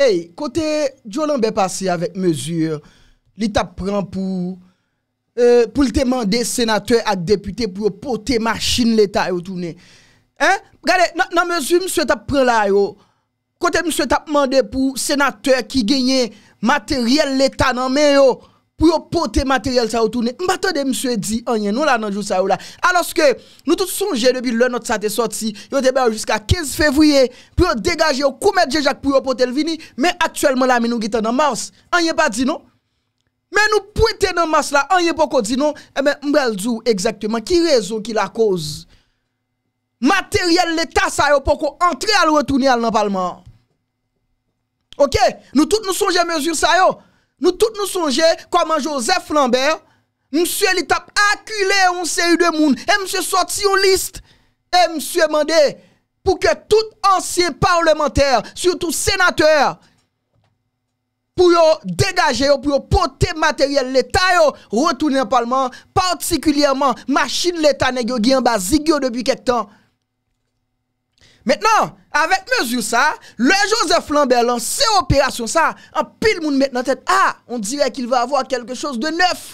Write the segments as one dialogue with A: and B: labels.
A: Ey, kote, jounan be pase avet mezur, li tap pran pou, eh, pou lte mande senateur ak depute pou pote maschine l'Etat yo toune. Hein, eh, gade, nan mezur mse tap pran la yo, kote mse tap mande pou senateur ki genye materiel l'Etat nan men yo. pou yo pote materyel sa yo toune, mbato de mswe di, anye nou la nanjou sa yo la, aloske, nou tout sonje, debi le not sa te sorti, yo tebe yo jiska 15 fevriye, pou yo degaje, yo koumet jejak pou yo pote l vini, men aktuelman la mi nou gita nan mars, anye pa di nou, men nou pote nan mars la, anye poko di nou, e eh men mbel zou, ekzaktouman, ki rezon ki la koz, materyel l eta sa yo, poko entre al re toune al nan palman, ok, nou tout nou sonje mezyl sa yo, Nou tout nou sonje koman Joseph Lambert, msye li tap akule yon se yu de moun, e msye sorti yon list, e msye mande pou ke tout ansyen parlementer, surtout senater, pou yo degaje yo, pou yo pote materyel l'Etat yo, retounen parlement, particulièrement machine l'Etat negyo gyan ba zigyo debi ket tan. Mètenan, avèk mèzyou sa, le Joseph Lambert lanse operasyon sa, apil moun mètenan tèt. Ah, on dirèk il va avò a kelke chòs de nèf.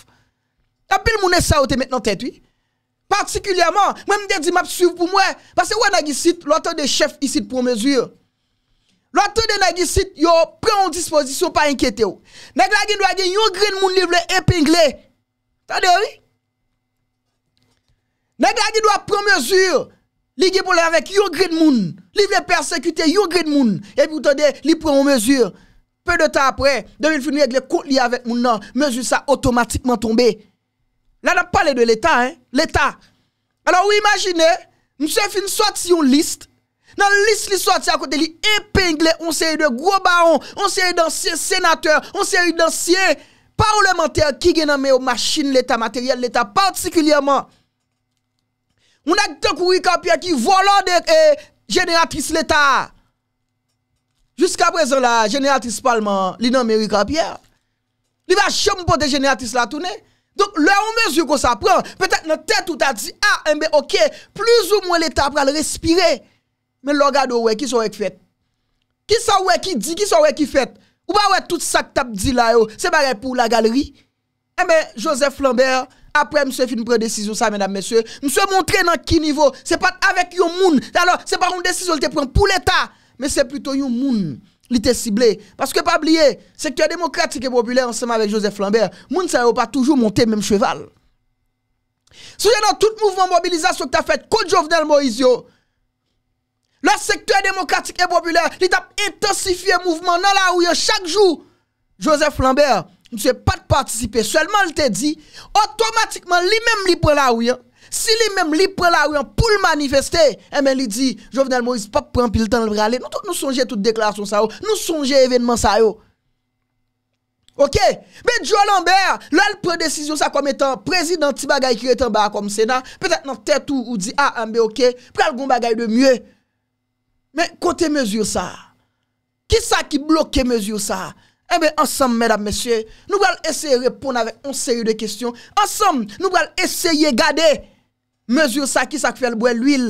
A: Apil moun e sa wote mètenan tèt, oui. Partikulyaman, mèm de di map suiv pou mwen, basè wè nagi sit, lò atò de chef y sit pou mèzyou. Lò atò de nagi sit, yo prè yon dispòsisyon pa yon kètè yo. Nagi lò agè yon grin moun livlè, yon pinglè. Tade wè? Nagi lò agè yon prè mèzyou, Li gen avec avec yon grid moun. Li vle persécuter yon grid moun. Et puis ou tande, li pren en mesure. Peu de temps après, de fin regle kout li avec moun nan. Mesure sa automatiquement tombe. Là, on parle de l'État, hein? L'État. Alors, vous imaginez, monsieur fin sorti une liste. Dans la liste, li sorti à côté, li épingle on série de gros barons, on série d'anciens sénateurs, on série d'anciens parlementaires qui gagnent aux machines l'État matériel, l'État particulièrement. On a courir Pierre qui volant de eh, génératrice l'État. Jusqu'à présent, la génératrice Parlement, li nan il Capia. Li va jamais des génératrice la tournée. Donc, là, on mesure qu'on s'apprend, prend. Peut-être notre tête tout a dit, ah, mais eh ben, ok, plus ou moins l'État va le respirer. Mais le regarde, ouais, qui sont fait? Qui sont ouais qui dit, qui sont ouais qui fait? Ou pas ouais tout ça que t'as dit là, c'est pareil pour la galerie. Eh bien, Joseph Lambert, après monsieur fin prendre décision ça mesdames messieurs monsieur montrer dans qui niveau c'est pas avec yon moun alors c'est pas une décision te prend pour l'état mais c'est plutôt yon moun qui te ciblé parce que pas oublier secteur démocratique et populaire ensemble avec Joseph Lambert moun ça pas toujours monté même cheval Soyez dans tout mouvement mobilisation que tu as fait contre Jovenel Moïse le secteur démocratique et populaire il a intensifié mouvement dans la rue chaque jour Joseph Lambert nou se pa de patisipe, selman l te di, otomatikman li menm li pre la ouyan, si li menm li pre la ouyan pou l manifeste, e eh men li di, jovenel Moise pa prempil tan l brale, nou sonje tout deklarasyon sa yo, oh. nou sonje evenman sa yo, oh. ok, men Djo Lambert, l el pre desisyon sa kom etan, prezidenti bagay ki reten ba kom senan, petet nan tet ou ou di, a, ah, ambe, ah, ok, prel goun bagay de mye, men kote mezyou sa, ki sa ki bloke mezyou sa, Ebe, ansam, mèdap, mèsyè, nou wèl eseye repoun avè on seriou de kèsyon. Ansam, nou wèl eseye gade, mèzyon sa ki sa k fèl bwè l'uil.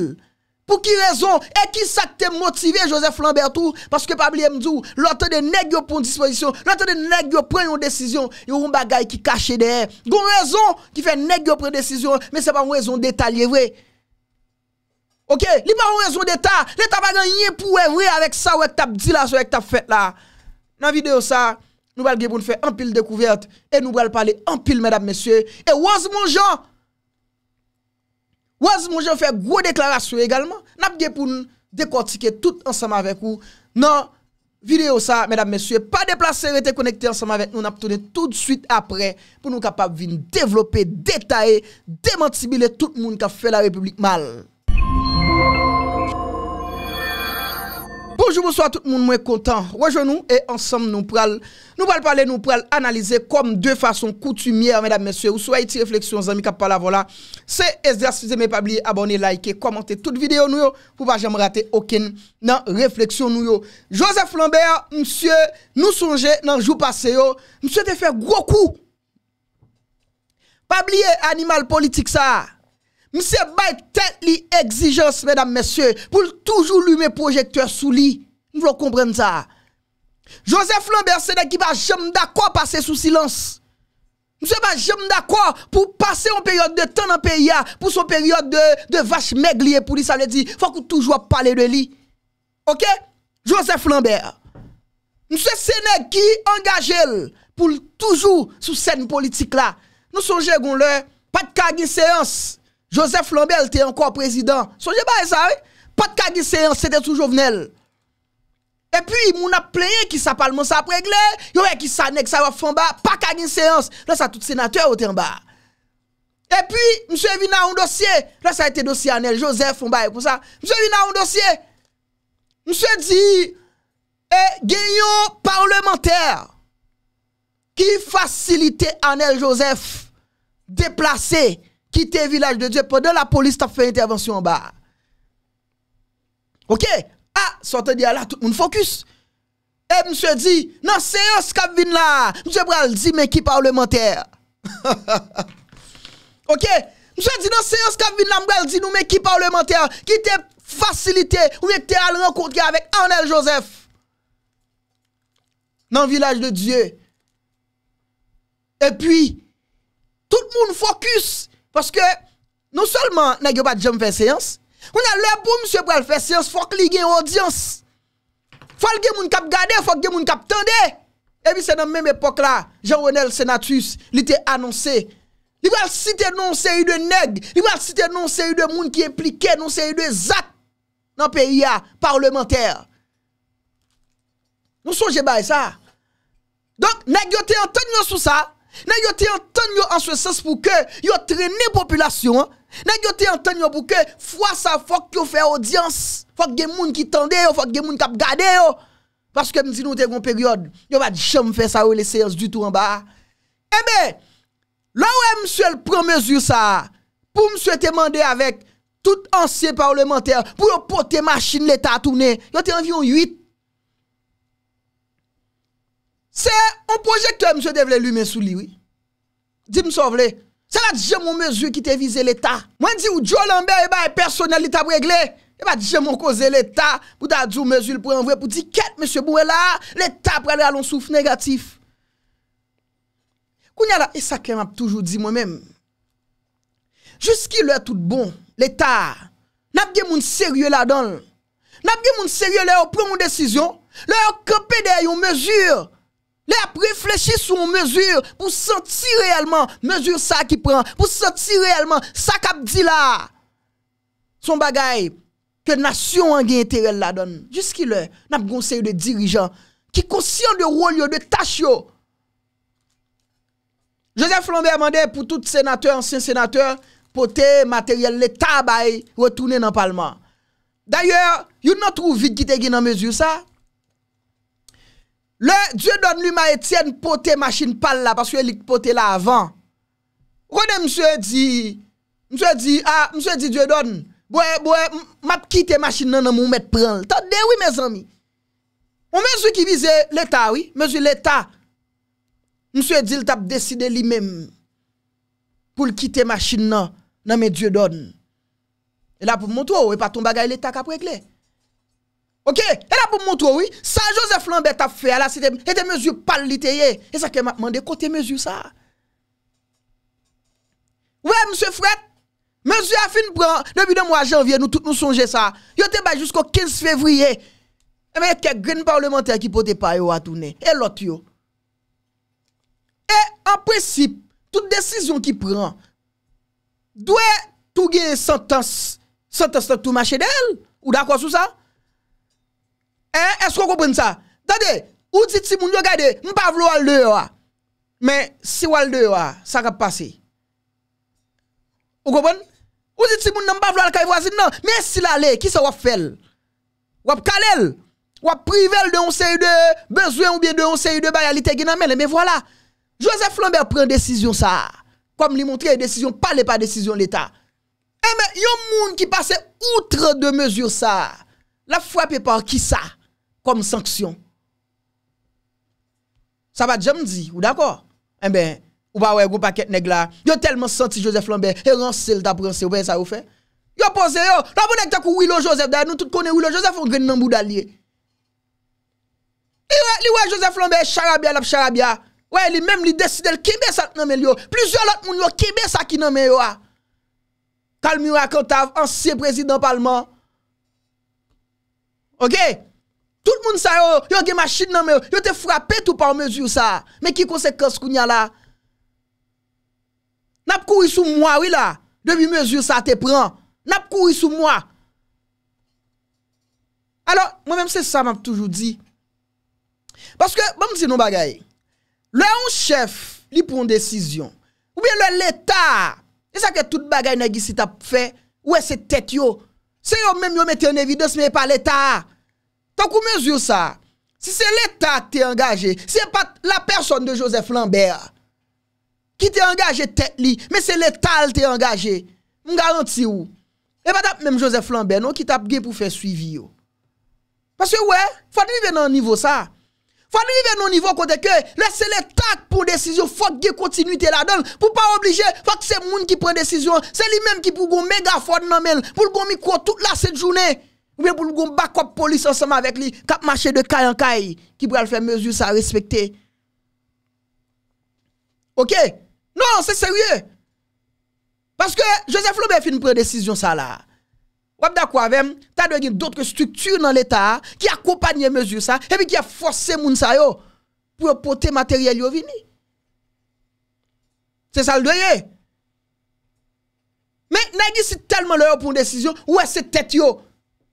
A: Pou ki rezon, e ki sa k te motive, Joseph Lambertou, paske pabli mdou, lò tè de negyo pon dispozisyon, lò tè de negyo pren yon desisyon, yon bagay ki kache dehè. Gon rezon ki fè negyo pren desisyon, mè se pa mwèzon deta lièvè. Ok, li pa mwèzon deta, lè ta bagay yon pou wèvè, avèk sa wèk tap di la, sa wèk tap fèt la. Nan videyo sa nou bal ge pou nou fe empil dekouverte E nou bal pale empil mèdap mèsye E waz moun jan Waz moun jan fe gro deklarasyon egalman Nap ge pou nou dekortike tout ansama vek ou Nan videyo sa mèdap mèsye Pa deplase rete konekte ansama vek nou Nap tone tout de suite apre Pou nou kapap vin devlope detaye Demantibile tout moun ka fe la republik mal Bonjour, bonsoir tout le monde, moi content. Rejoignez-nous et ensemble nous pral, nous pral parler, nous pral analyser comme de façon coutumière, mesdames, messieurs. Ou souhaitez réflexion réflexions, amis, qui la voilà. C'est exercice, mais pas oublier, abonner, liker, commenter toute vidéo nous pour pas jamais rater aucune réflexion nous Joseph Lambert, monsieur, nous songez dans jour passé monsieur te fait gros coup. Pas oublier animal politique ça. Mse bay ten li exijans, mèdame, mèsyè, pou l'toujou lume projekteur sou li. Nou vlo komprenn sa. Joseph Lambert, sè ne ki va jem da kwa pase sou silans. Mse va jem da kwa pou pase ou period de tan nan PIA, pou son period de vache meg li e pou li sa le di. Fwa kou toujou a pale de li. Ok? Joseph Lambert, mse sè ne ki angaje pou l'toujou sou sè nan politik la. Nou son jè goun lè, pat kag in seans. Joseph Lambert était encore président. Songez pas ça, Pas de cas séance, hein, c'était toujours venel. Et puis, mon a plein qui sa parlement sa y yo qui sa nek sa waf en bas, pas de séance. Hein. Là, ça tout sénateur était en bas. Et puis, monsieur vina un dossier. Là, ça a été dossier Anel Joseph y bas pour ça. Monsieur vina un dossier. Monsieur dit, et eh, parlementaire qui facilite Anel Joseph déplacer Kite vilaj de Dje, pwede la polis ta fwe intervensyon ba. Ok. A, ah, sote di ala, tout moun fokus. E mswe di, nan seyon skap vin la, mswe bral di men ki parlementer. Ok. Mswe di nan seyon skap vin la, mswe bral di nou men ki parlementer. Kite fasilite, mwen te ala renkonti avek Anel Josef. Nan vilaj de Dje. E pwi, tout moun fokus. Paske nou solman nagyo pat jom fè seyans, mwen alè pou msè pou al fè seyans, fòk li gen yon odyans. Fòk gen moun kap gade, fòk gen moun kap tende. Ewi se nan mèm epok la, Jean-Renal Senatus li te anonsè. Li wèl si te nonsè yon de neg, li wèl si te nonsè yon de moun ki implike, nonsè yon de zat nan peyi ya parlementèr. Nou son je bay sa. Donk neg yo te antonyon sou sa, nan yo te anton yo answe sas pou ke yo treni populasyon nan yo te anton yo pou ke fwa sa fok yo fe audyans fok gen moun ki tende yo fok gen moun kap gade yo paske msi nou te yon peryode yo va di chanm fe sa eh yo le seyans du tou anba ebe la ou e mswe l pran mezu sa pou mswe te mande avek tout ansye parlementer pou yo pote maschine leta a toune yo te anvion 8 Se, on projekte mse devle lume sou liwi. Din mse avle, se la dijemon mezu ki te vize l'Etat. Mwen di ou dijon lambe, e eh ba e personel l'Etat eh bregle. E ba dijemon koze l'Etat pou da dijon mezu pou envwe pou diket mse bouwe la. L'Etat prale alon souf negatif. Kounye la, e sakè m ap toujou di mwen men. Juski lè tout bon, l'Etat, nabge moun serye la donl. Nabge moun serye lè ou proun moun desisyon, lè ou kope de yon mezur. Lè ap reflechi sou mèzure pou senti réelman mèzure sa ki pran. Pou senti réelman sa kap di la. Son bagay ke nasyon an gen intere la don. Juski lè, nam gonsen yon dirijan ki konsyen de rol yon, de tach yon. Joseph Lambert mande pou tout senatèr, ansen senatèr, potè, materyèl, lè tabay, rotounè nan palman. Danyèr, yon nan trou vide ki te gen nan mèzure sa? Le, Diodone li ah, ma etyen pote masin pal la, paswè li pote la avan. Rwene msè di, msè di, a, msè di Diodone, bwè, bwè, map kite masin nan nan moun met pran. Tade wè mè zami. Mwen msè ki vize l'Etat, wè, mwen msè l'Etat, msè di, l tap deside li mèm, pou l kite masin nan, nan mè Diodone. E la pou mwot wè, oh, wè paton bagay l'Etat kapwekle. Ok, et la pou mwontrou, oui, Saint-Joseph-Lambert a fè ala, et te mezou pal litè ye, et sa keman de kote mezou sa. Ouè, mse Fouette, mezou a fin pran, nebi de mwa janvye, nou sonje sa, yo te bay jusqu'o 15 fevriye, e eh men ke gren parlementè ki pote pa yo atounè, e lot yo. E, an presip, tout desizyon ki pran, dwe touge sentens, sentens to mwache del, ou da kwa sou sa? Eh, est-ce qu'on vous comprenez ça? Attendez, ou dit si moun regardez, je ne pas Mais si le ça va passer. Vous comprenez? Ou dit si moun ne pas vouloir voisin, non. Mais si l'aller, qui sa va faire? wap kalel? ou privel de un série de besoin ou bien de un série de y'alite ginamele. Mais voilà, Joseph Lambert prend décision ça. Comme lui montrer décision, pas les pas décision l'État. Eh mais, yon moun qui passe outre de mesure ça. La frappe par qui ça? kom sanksyon. Sa va djem di, ou dako? En eh ben, ou ba wè goun paket neg la, yo telman santi Joseph Lambert, e ran sel ta pranse, wè sa ou fè? Yo pose yo, la moun ek te kou Willow Joseph da, nou tout konen Willow Joseph, ou gren nanmou daliye. Li wè Joseph Lambert, charabia lap charabia, wè li mèm li desidel kibè sa nanmè li yo, plizyon lot moun yo kibè sa ki nanmè yo a. Ah. Kalm yo akantav, ansye prezidant palman. Oké? Tout moun sa yo, oh, yo gen ma chid nan me yo, oh, yo te frapet ou pa ou mezi ou sa. Mè ki konsekons koun ya la? Nap kou yi sou mwa wè la? Demi mezi ou sa te pran? Nap kou yi sou mwa? Alors, mè mèm se sa mèm toujou di. Parce que, mèm bon, se nou bagay. Lè yon chef, li pou yon desisyon. Ou bè lè l'Etat. E sa ke tout bagay nagi si tap fè, ou e se tet yo? Se yo mèm yo mette yon evides mèm pa l'Etat a. Ta kou mezi ou sa? Si se letal te engaje, se pa la person de Joseph Lambert, ki te engaje tek li, me se letal te engaje, m garanti ou, e ba tap mèm Joseph Lambert, nou ki tap ge pou fe suivi ou. Pase ouè, fadri ve nan nivou sa. Fadri ve nan nivou kote ke, lese letal pou desizyon, fadre ge kontinuitè la dan, pou pa oblije, fadre se moun ki pren desizyon, se li mèm ki pou goun mega fond nan men, pou goun mikon tout la set jounè. Ou bien pour le gon backup police ensemble avec lui, cap marcher de kay en caille, qui pourrait faire mesure ça respecter. Ok? Non, c'est sérieux. Parce que Joseph Lobé fin prend décision ça là. Ou d'accord avec t'as de d'autres structures dans l'État qui accompagnent mesure ça, et puis qui a forcé moun sa yo pour porter matériel yo vini. C'est ça le doyer. Mais n'a si tellement leur pour une décision, ou est-ce tête yo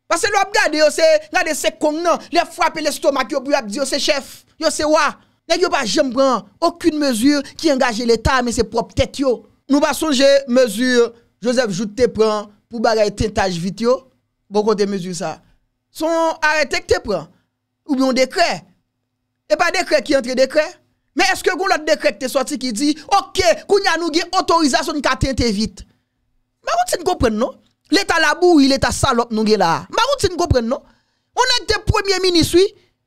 A: Bas se lo ap gade yo se, nade sek kon nan, le fwape l'estomak yo pou ap di yo se chef, yo se wak. Ne yo pa jembran, okun mezur ki engaje l'Etat me se prop tet yo. Nou pa sonje, mezur, Josef Joute te pran pou bagay tentaj vit yo, bon kon te mezur sa. Son, arretek te pran, ou biyon dekret. E pa dekret ki entre dekret. Me eske kon lot dekret ki te soti ki di, ok, kou nyanou gen otorizasyon ki a tentaj vit. Ma kon ti se n'kompren non? L'État la est l'État salope nous là. Ma bah, si nous comprenons, non? On est des premiers ministres, oui.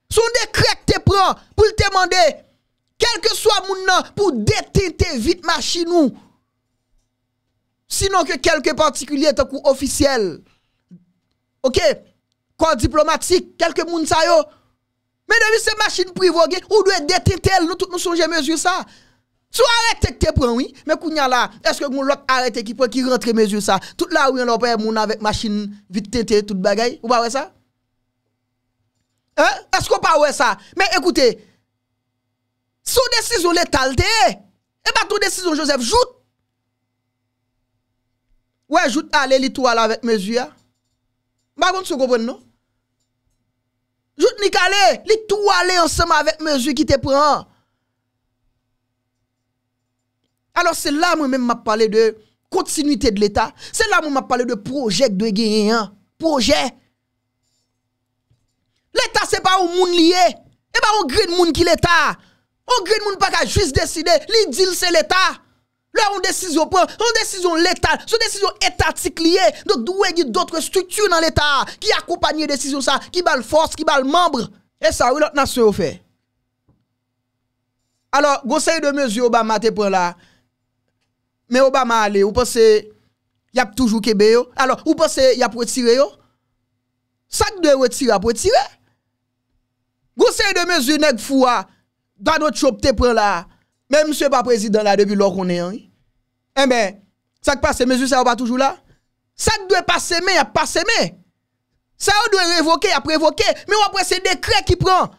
A: Son décret te prend pour te demander, quel que soit mon nom, pour détenter vite machine nous. Sinon que quelques particuliers, tant officiels, Ok? Corps diplomatique, quelques moun sa yo. Mais depuis ces machines privées, ou doit détenter, nous tous nous sommes mesure ça. Sou arretek eh non? te pren wè, mè kounya la, eske moun lòk arretek ki pren ki rentre mè ju sa, tout la wè yon apè moun avèk machin vit tente tout bagay, ou pa wè sa? He? Eske ou pa wè sa? Mè ekoute, sou desizyon letal te, e batou desizyon Joseph, jout! Wè jout alè li tou alè avèk mè ju ya, mè akon sou gopwen nou? Jout ni kalè, li tou alè ansèm avèk mè ju ki te pren! alor se la mwen men m'a pale de kontinuité de l'Etat, se la mwen m'a pale de projèk dwe genyen, projèk, l'Etat se pa ou moun liye, e ba ou gri de moun ki l'Etat, ou gri de moun pa ka jous deside, li dil se l'Etat, lè ou desizo pou, ou desizo l'Etat, sou desizo etatik liye, do dwe di doutre stiktyou nan l'Etat, ki akoupanye desizo sa, ki bal fos, ki bal mambre, e sa ou lòt nasyo ou fe, alor gosay de mezyo ba mate pou la, Men ou pa male, ou pa se yap toujou kebe yo? Alors, ou pa se yap wetire yo? Sak dwe wetire ap wetire? Gou se y de mezi nek fwa, ah, dan ou tchopte pre la, men msye pa prezident la, debi lor konen yon yon? En eh ben, sak pa se mezi, sa ou pa toujou la? Sak dwe pa seme, yap pa seme. Sa ou dwe revoke, yap pre evoke, men ou ap pre se dekre ki pran,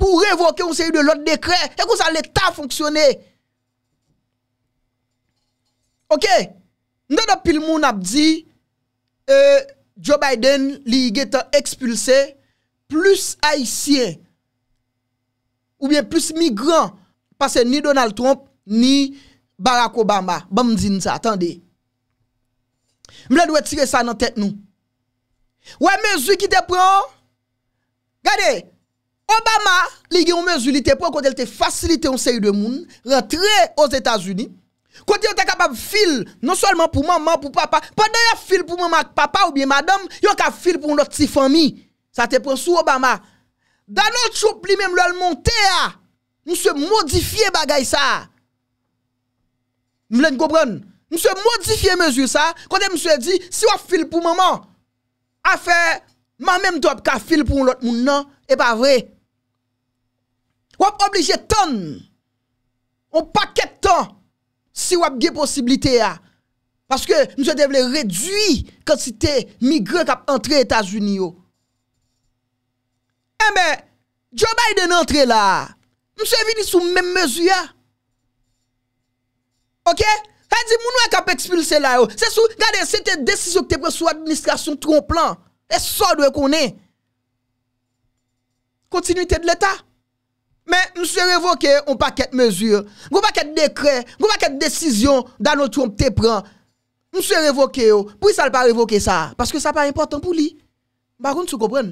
A: pou revoke, ou se y de lot dekre, e kou sa l'Etat fonksyoney. Ok, nou da pil moun ap di, e, Joe Biden li ge te ekspulse plus haisyen ou bien plus migrant pase ni Donald Trump ni Barack Obama. Ba m zin sa, atende. M le dwe tire sa nan tet nou. Ou e mezou ki te pran? Gade, Obama li ge ou mezou li te pran konde el te fasilite un sey de moun rentre os Etats-Unis. Quand yon été capable de fil, non seulement pour maman, pour papa. Pendant y a fil pour maman, papa ou bien madame, yon ka fil pour notre petite famille. Ça te prend sous Obama. notre troupe, lui-même le monté a. Ah. Nous se modifier bagay ça. Vous voulez Nous se modifier mesure ça. Quand monsieur dit, si on fil pour maman, faire ma même doit ka fil pour l'autre moun non, et pas vrai. On obligé ton, On paquet ton. Si wap ge posibilite ya. Paske mse devle redwi kant si te migre kap entre Etat-Unis yo. Ebe, eh Djo bay den entre la, mse vini sou menm mezu ya. Ok? Hay di moun wak ap ekspil se la yo. Se sou, gade, se te desisyon ki te pre sou administrasyon tron plan, e so dwe konen. Kontinuité de l'Etat. Mais monsieur révoqué un paquet de mesures, un paquet de décrets, un paquet de décisions Donald Trump te prend. Monsieur révoqué oh. pourquoi ça pas révoqué ça parce que ça pas important pour lui. Par contre, tu comprends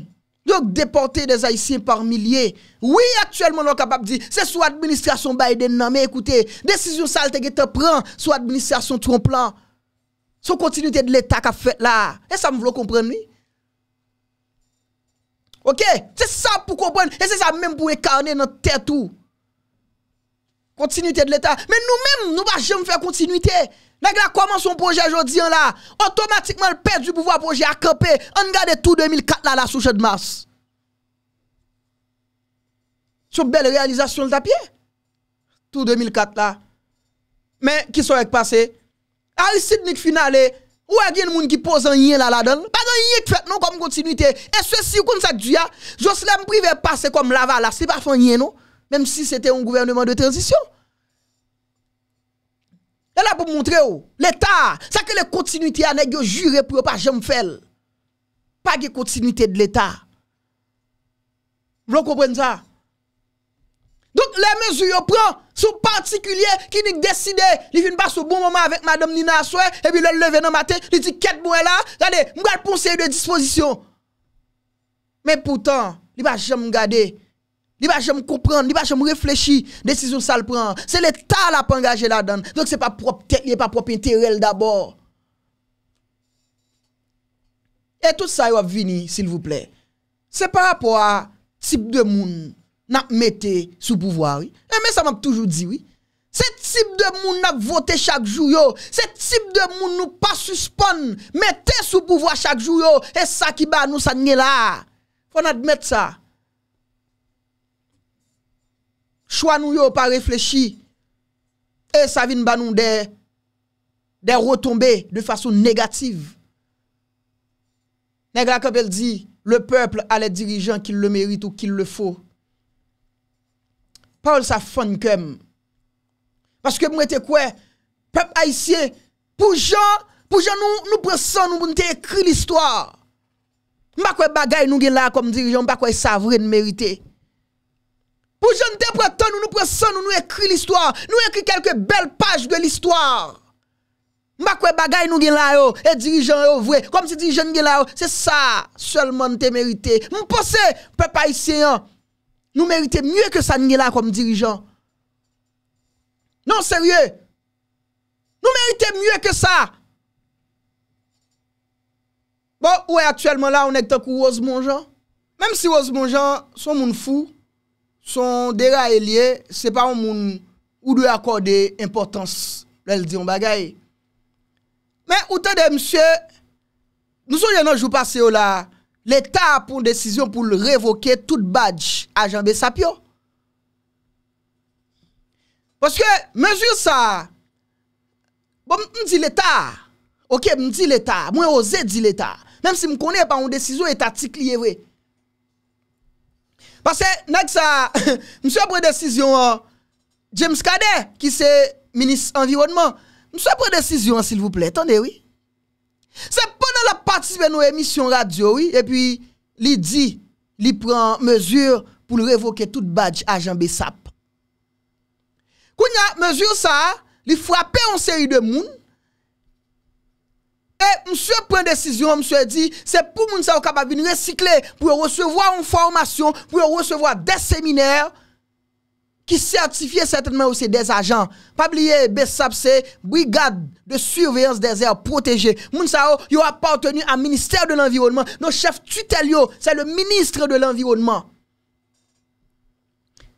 A: donc déporter des Haïtiens par milliers. Oui, actuellement, on est capable de dire, c'est sous l'administration Biden, non, mais écoutez, décision sale que tu prend, sous l'administration Trump plan. Son continuité de l'État qu'a fait là. Et ça me voulez comprendre, oui? Ok, se sa pou kompon, e se sa mèm pou ekarne nan tè tou. Kontinuitè de l'Etat. Mè nou mèm, nou ba jèm fè kontinuitè. Nèk la koman son projè jò diyan la, otomatikman l'pèd du pouvoi projè akèpè, an gade tou 2004 la la souche d'mas. Sou bel realizasyon l'tapie. Tou 2004 la. Mè, ki sou ek passe? Al Sidnik finalè, Ou a e gen moun ki pose an yin la la don? Pas an yin ki fèt non kom kontinuité. E se si kon sa ki tu ya, Joslem privè passe kom lava la, se pa fè an yin non, menm si se te an gouvernement de transisyon. E la pou moun tre ou, l'Etat, sa ke lè kontinuité anè gyo jure pro pa jem fèl. Pa gyo kontinuité de l'Etat. Vlo kompren sa? les mesures prend sont particulières qui décident. décidé, il vient pas au bon moment avec madame Nina Soué et puis le lever dans matin, il dit qu'elle est là, regardez, vous conseil de disposition. Mais pourtant, il va jamais regarder il va jamais comprendre, il va jamais réfléchir. Décision ça le prend. C'est l'État qui a engager là-dedans. Donc c'est pas propre tête, pas propre intérêt d'abord. Et tout ça, il va venir, s'il vous plaît. C'est par rapport à type de monde na mette sou pouvoir. Eme eh, sa m ap toujou diwi. Se tip de moun na vote chak jou yo, se tip de moun nou pa suspon, mette sou pouvoir chak jou yo, e sa ki ba nou sa nye la. Fon admet sa. Chwa nou yo pa reflechi, e sa vin ba nou de, de rotombe de fason negatif. Neg la kapel di, le pepl a le dirijan ki le merit ou ki le foy. Parol sa fon kem. Pache ke mwete kwe, pep aisyen, pou jan nou preson nou mwen te ekri l'histoire. Mbakwe bagay nou gen la kom dirijan, mbakwe sa vre n merite. Pou jan te pretan nou preson nou ekri l'histoire, nou ekri kelke bel page de l'histoire. Mbakwe bagay nou gen la yo, e dirijan yo vre, kom se dirijan gen la yo, se sa, solman te merite. Mwen pose, pep aisyen, mwen se, Nou merite mye ke sa nye la kom dirijan. Nan serye. Nou merite mye ke sa. Bon, ou e aktuelman la, ou nek te kou oz monjan. Mem si oz monjan, son moun fou, son dera e liye, se pa moun ou dwe akorde importans lel di yon bagay. Men, ou te de msye, nou sou yon anjou pase yo la, l'Etat poun desisyon pou l'revoke tout badj a Jean B. Sapio. Poske, mèjou sa, bon, m di l'Etat, ok, m di l'Etat, mwen ose di l'Etat, mèm si m konè pa moun desisyon, etatik liye vwe. Pasè, nèk sa, m sou apou e desisyon, James Kade, ki se minis environnement, m sou apou e desisyon, s'il vous plè, tonde wè. C'est pendant la partie à nos émissions radio, oui, et puis, il dit, il prend mesure pour révoquer toute badge agent BESAP. Quand il a mesure ça, il frappe une série de monde. Et monsieur prend décision, monsieur dit, c'est pour qui sont capables de recycler, pour recevoir une formation, pour recevoir des séminaires, Ki sertifiye certainman ou se dez ajan Pabliye besap se Brigade de surveillance dezer Proteger Moun sa ou yo a partenu a minister de l'environnement No chef tutel yo Se le ministre de l'environnement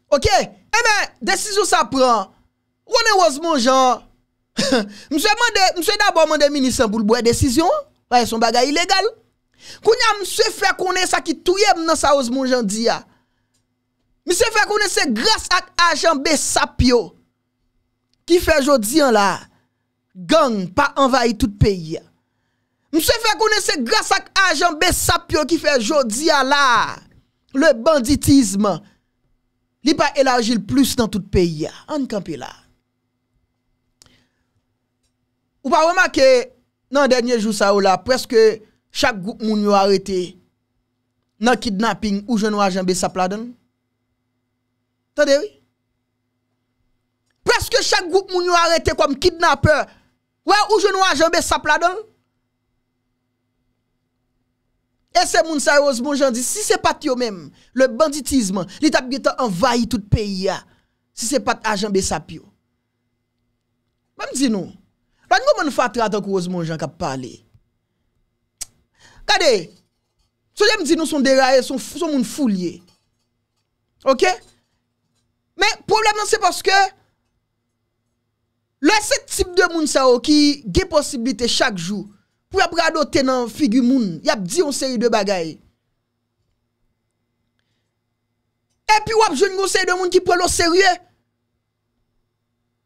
A: Ok Emen, eh desizyon sa pran Wone waz moun jan Mse dabor mende minister Boulbouè desizyon Wè son bagay ilegal Koun ya mse fwe konen sa ki touye mnen sa waz moun jan diya ah. Mi se fè kounese grase ak ajanbe sapyo ki fè jodi an la gang pa envayi tout peyi. Mi se fè kounese grase ak ajanbe sapyo ki fè jodi an la le banditisme li pa elaji l plus nan tout peyi. An kampi la. Ou pa wama ke nan denye jou sa ou la preske chak gout moun yo arete nan kidnapping ou jenwa ajanbe sapyo an la. Tande wè? Preske chak goup moun yon arete kwa m kidnapè Wè ou jenon ajanbe sapla dan? E se moun sa rose moun jan di Si se pat yo mèm Le banditisme Li tap gwen ta envayi tout peyi ya Si se pat ajanbe sape yo Mè m dizi nou Wè nyo moun fatrata kwa rose moun jan ka pale? Kade? Sou jè m dizi nou son deraè Son moun foulye Oké? Eh, problem nan se paske, le se tip de moun sa yo ki ge posibilite chak jou, pou ya brado tenan figu moun, yap di yon seri de bagay. Eh, pi wap joun yon seri de moun ki pou lò serye.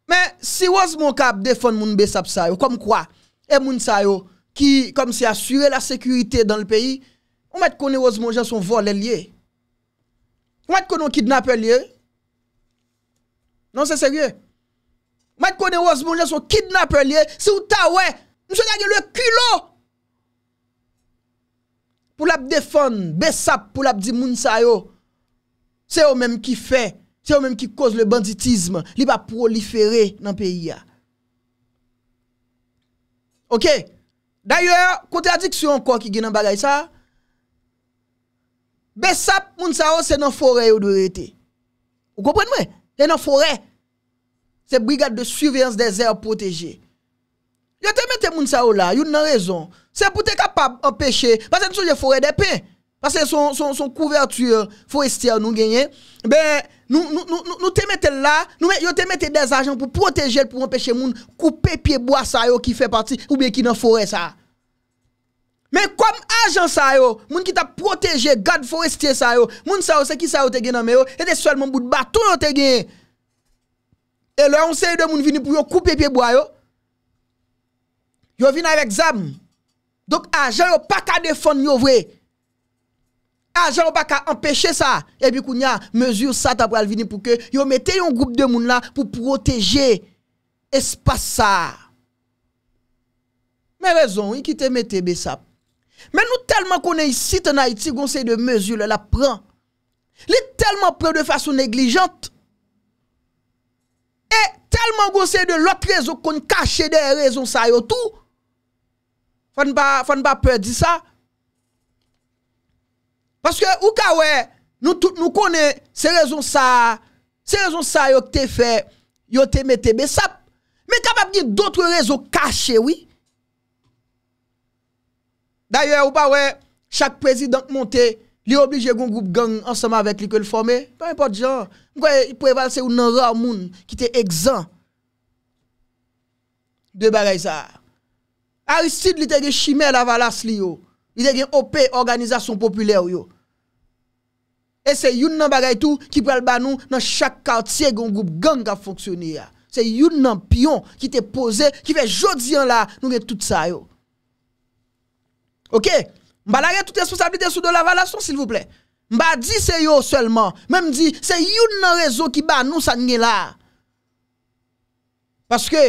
A: Men, si waz moun kap defon moun bes ap sa yo, kom kwa, e moun sa yo, ki kom se asyre la sekurite dan l peyi, wap konen waz moun janson vol lè lye. Wap konen ki dnap lè lye, Nan se serye? Mat kone waz moun jen sou kidnapper liye, se ou ta we, msou yage le kulo! Pou la b defon, besap pou la b di moun sayo, se ou menm ki fe, se ou menm ki koz le banditisme, li ba prolifere nan peyi ya. Ok? Danyo, kote adiksyon kwa ki genan bagay sa, besap moun sayo se nan fore yo dwe rete. Ou kompren mwen? dans la forêt. C'est brigade de surveillance des aires protégées. Yo te mette moun sa là, yon nan raison. C'est pour être capable empêcher parce que nous forêt de pins. Parce que son, son, couverture forestière nous gagne, ben nous nous nous nous te là, nous te des agents pour protéger pour empêcher moun couper pied bois ça yo qui fait partie ou bien qui dans forêt ça. Men kwa m ajan sa yo, moun ki ta proteje, gad foweste sa yo, moun sa yo se ki sa yo te gen nanme yo, e de swelman bout batou yo te gen. E lè yon se yon moun vini pou yon koupe piye bwa yo. Yo vina vek zam. Dok ajan yo pa ka defon yo vwe. Ajan yo pa ka empèche sa. E bi kou nyan, mèjou sa ta pral vini pou ke yon mette yon goup de moun la pou proteje espasa. Men rezon, yon ki te mette besap. Men nou telman kone yi sit na iti gounse de mezul la pran. Li telman pran de fasyon neglijant. E telman gounse de lot rezo koun kache de rezon sa yo tou. Fane ba pe di sa. Paske ou ka we nou kone se rezon sa. Se rezon sa yo te fe. Yo te mete besap. Men kapap di doutre rezo kache wii. Daye ou pa we, chak prezidant monte, li oblije goun goup gang ansama vek li kwen l'forme, pa impote jan, mwen kwen preval se ou nan ra moun ki te egzan. De bagay sa. Aristide li te gen shime la valas li yo, li te gen OP, Organizasyon Populè yo. E se yon nan bagay tou ki prel ban nou nan chak kartye goun goup gang a fonksyoni ya. Se yon nan pion ki te pose, ki fe jodian la nou gen tout sa yo. Ok, mba lare tout responsabilite sou do la valasyon s'il vous plè. Mba di se yo selman, mbe mdi, se yon nan rezo ki ba nou san nye la. Paske,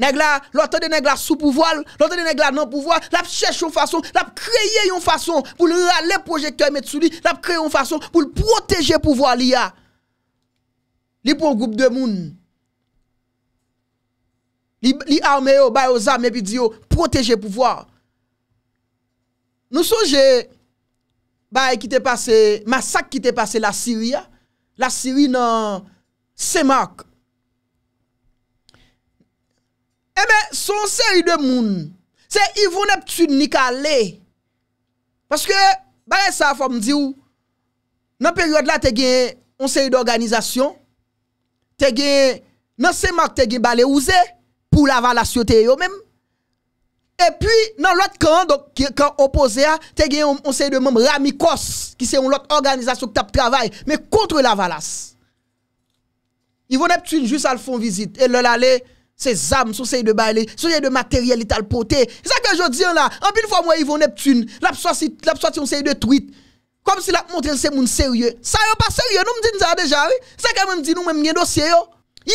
A: negla, loutan de negla sou pouvoi, loutan de negla nan pouvoi, lap chèche yon fason, lap kreye yon fason pou le rale projekteur met sou li, lap kreye yon fason pou le proteje pouvoi li ya. Li pou goup de moun. Li arme yo, bay yo zame, pi di yo, proteje pouvoi. Nou souje, e masak ki te pase la siri ya, la siri nan Semak. Eme, eh son siri de moun, se yi voun e ptsu nika le. Paske, ba e sa fom di ou, nan peryode la te gen yon siri de organizasyon, te gen nan Semak te gen bale ouze pou lavan la siyote yo menm. E pi nan lot kan, kan opose a, te gen yon sey de moun Ramikos, ki se yon lot organizasyon ki tap travay, me kontre la valas. Yvonne Neptune jous al fon vizit, el lalè se zam sou sey de balè, sou sey de materyel ital potè. E sa ke jò diyan la, anpil fwa mwen Yvonne Neptune, lap swa ti yon sey de tweet, kom si lap montre se moun seryè. Sa yo pa seryè, nou m di nza dejan, sa ke mè m di nou mè mnye dosye yo.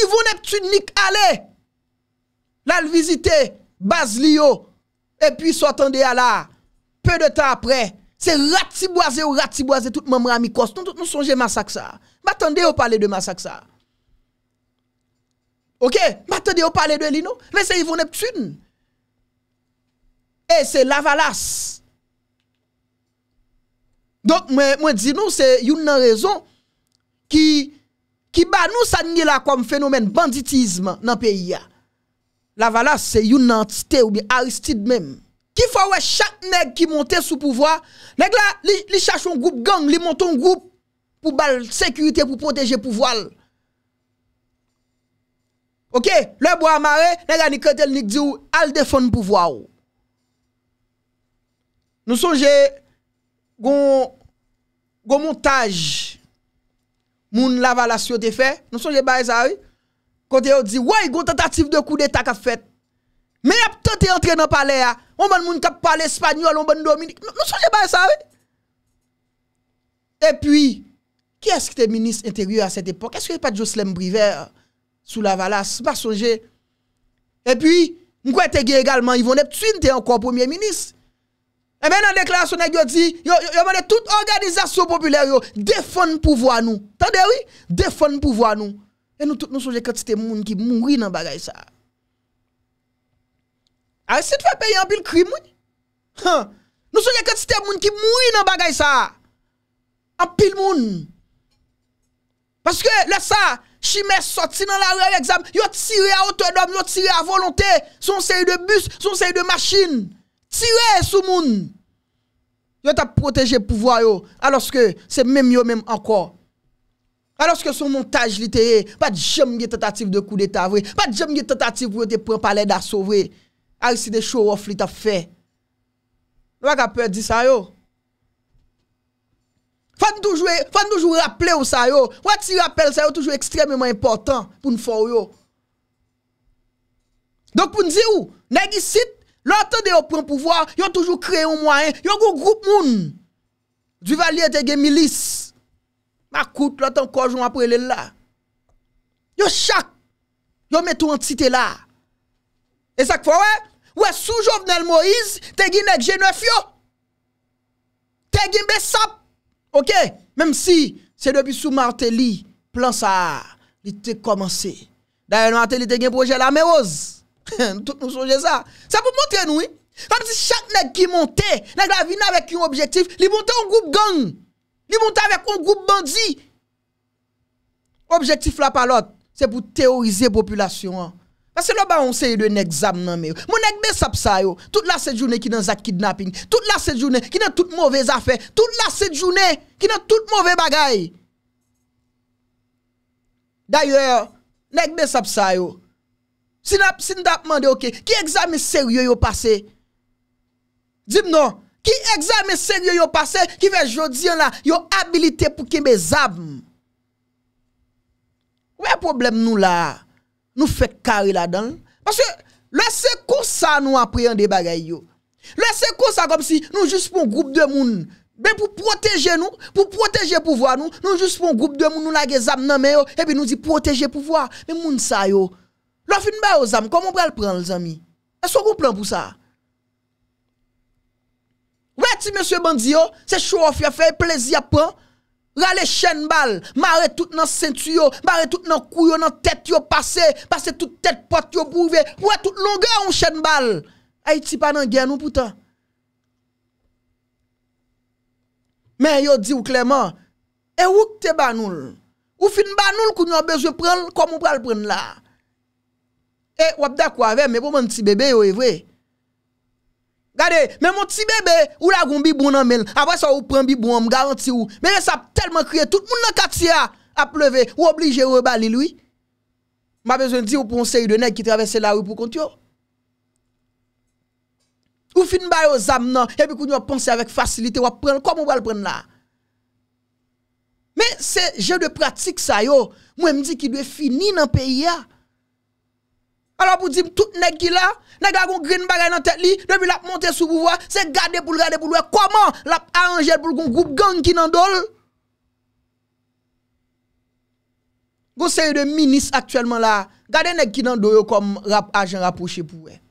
A: Yvonne Neptune nik ale, lal vizite Bazlio, E pi sotande ala, pe de tan apre, se ratibwaze ou ratibwaze tout mamra mi kos, nou sonje masak sa. Matande ou pale de masak sa? Ok, matande ou pale de li nou? Mese yivounep tsoun. E se lavalas. Donk mwen di nou se youn nan rezon ki ba nou sanye la kwa m fenomen banditisman nan peyi ya. Lavala se yon nantite ou bi aristide mem. Ki fwa we chak neg ki monte sou pouvoi, neg la li chachon goup gang, li monton goup pou bal sekurite, pou proteje pouvoi. Ok, le bo amare, neg la ni kote l nik di ou al defon pouvoi ou. Nou sonje, gon montaj moun Lavala siote fe, nou sonje ba e zari, Quand ont dit, ouais, yon tentative de coup d'état qu'a fait. Mais a tente entre dans le palais, hein. on bon moun kap parle espagnol, on bon dominique. Nous sommes pas ça, oui. Hein. Et puis, qui est-ce que était ministre intérieur à cette époque? Est-ce que pas Jocelyn Briver hein, sous la valasse? Pas songer. Et puis, nous avons également Yvon Neptune, tu encore premier ministre. Et bien, dans la déclaration, il dit, il toute organisation populaire, défendre pouvoir nous. Tendez, oui? Défendre pouvoir nous. E nou souje katite moun ki moui nan bagay sa. A, se te fè paye anpil kri moun? Nou souje katite moun ki moui nan bagay sa. Anpil moun. Paske le sa, chime sot, si nan la rey reksam, yo tire a otodom, yo tire a volontè, son sey de bus, son sey de machin, tire sou moun. Yo te proteje pouvwayo, aloske se mèm yo mèm anko. Anoske son montaj li te ye, pa di jem nge tetatif de kou de ta vre, pa di jem nge tetatif vre te pren palè da so vre, a yisi de chou wof li ta fe. Wak apè di sa yo? Fad noujou rappel yo sa yo, wak ti rappel sa yo toujou ekstremèman important pou nou fò yo. Dok pou nou zi ou, negi sit, lò atè de yo pren pou vwa, yo toujou kre yon mwaen, yo goun group moun, du valye te gen milis, Akout, lò tan kojon apwe lè lè. Yo chak, yo metou an titè lè. E sak fò wè? Wè sou jovnel Moïse, te ginek jenè fyo. Te gine bè sap. Ok, mèm si, se depi sou martè li, plan sa, li te komanse. Da yon martè li te gine projè la mè oz. Toute nou sonje sa. Sa pou montè nou. Fèm si chak nek ki montè, nek la vinè avèk yon objektif, li montè yon goup gang. Li moun ta vek ou goup bandi. Objektif la palot, se pou teorize populasyon an. Pase lò ba yon se yon exam nan meyo. Moun ekbe sap sa yo. Tout la se jounen ki nan zak kidnapping. Tout la se jounen ki nan tout mouvez afe. Tout la se jounen ki nan tout mouvez bagay. Da yon, ekbe sap sa yo. Sin ap mande okey. Ki exam se yon yon pase? Dib nou. Dib nou. Ki egzame seryo yo pase, ki ve jodi yo la, yo habilite pou ki me zavm. Ou e problem nou la? Nou fek kare la dan? Paske lese kousa nou apre yon debagay yo. Lese kousa kom si nou jis pou moun groub de moun. Be pou proteje nou, pou proteje pouvoa nou. Nou jis pou moun groub de moun nou la ge zavm nanme yo. Ebe nou di proteje pouvoa. Be moun sa yo. Lofin be yo zavm, kom moun prel pran l zavmi? E so groub lan pou sa? Mè ti mè sè bandi yo, se chou ou fè yon plezi a pran, rale chèn bal, marè tout nan sentu yo, marè tout nan kou yo nan tèt yo pase, pase tout tèt pot yo pou ouve, mè tout longè ou chèn bal. A yi ti pa nan gen ou poutan. Mè yo di ou kleman, e wouk te banoul, ou fin banoul kou nou an bezwe pran, kom ou pral pran la. E wap da kwa ve, mè pou mè ti bebe yo evwe, Gade, men moun ti bebe, ou la goun bi bon nan men, avay sa ou pren bi bon, m garanti ou. Mene sa telman kriye, tout moun nan kati a, a pleve, ou oblige ou rebali lwi. Ma bezon di ou pounse yu de neg ki travesse la ou pou kont yo. Ou fin bay ou zam nan, ebi koun yo pounse avek fasilite, wap pren, kou moun wale pren la. Mene se je de pratik sa yo, mwen mdi ki dwe fini nan peyi ya. A la pou di m tout neg ki la, neg a gon grin bagay nan tet li, devy lap monte sou bouvoi, se gade pou l'gade pou lwe, koman lap a anjel pou lgon goup gang ki nan do l? Gon se yon de minis aktuelman la, gade neg ki nan do yon kom agent rapoche pou lwe.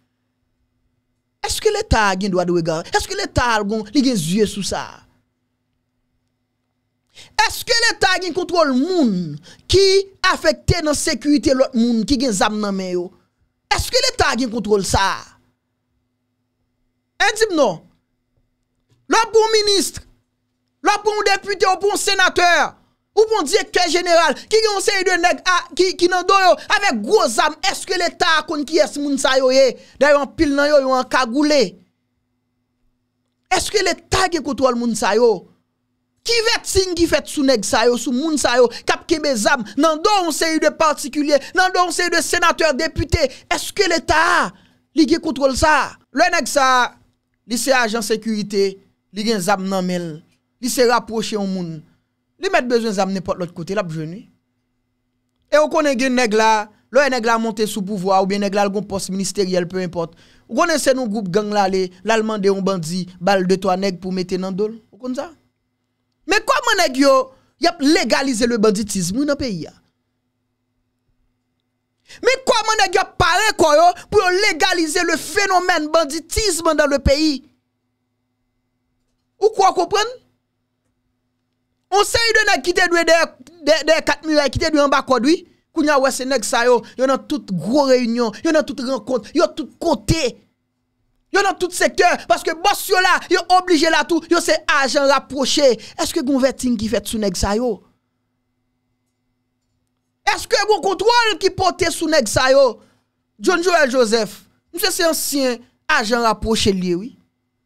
A: Eske l'Etat gen do adwe gane? Eske l'Etat al gon li gen zye sou sa? Eske l'Etat gen kontrol moun ki afekte nan sekwite lwet moun ki gen zam nan men yo? Eske l'Etat gen kontrol sa? Enzim non? La pou ministre, la pou moun depute ou pou moun senateur, ou pou moun direktor general, ki gen yon se yi dwe neg, ki nan do yo, ame gwo zam, eske l'Etat akoun ki es moun sa yo ye, dayo an pil nan yo, yo an kagoule? Eske l'Etat gen kontrol moun sa yo? Ki vet singi fet sou neg sa yo, sou moun sa yo, kapkebe zam, nan don se yu de partikulye, nan don se yu de senatuer depute, eske l'Etat li ge kontrol sa? Lo yon neg sa, li se ajan sekurite, li gen zam nanmel, li se raproche yon moun, li met bezwen zam nepot lot kote, lap jwene. E w konen gen neg la, lo yon neg la monte sou pouvoa, ou bien neg la lgon post ministeriel, pou importe, w konen se nou goup gang la le, lalman de yon bandi, bal de to a neg pou mete nan dol, w konen sa? Mè kwa mè neg yo yap legalize le banditisme ou nan peyi ya? Mè kwa mè neg yo parè kwa yo pou yo legalize le fenomen banditisme nan le peyi? Ou kwa koupren? Ou se yu dene kitè dwe de katmire, kitè dwe mba kwa dwi? Kou nya wè se neg sa yo, yo nan tout gro reynyon, yo nan tout renkont, yo tout kotey. yo nan tout se keur, paske boss yo la, yo oblije la tou, yo se ajan raproche, eske goun vetin ki fet sou neg sa yo? Eske goun kontrol ki pote sou neg sa yo? John Joel Joseph, mwen se se ansyen ajan raproche liye,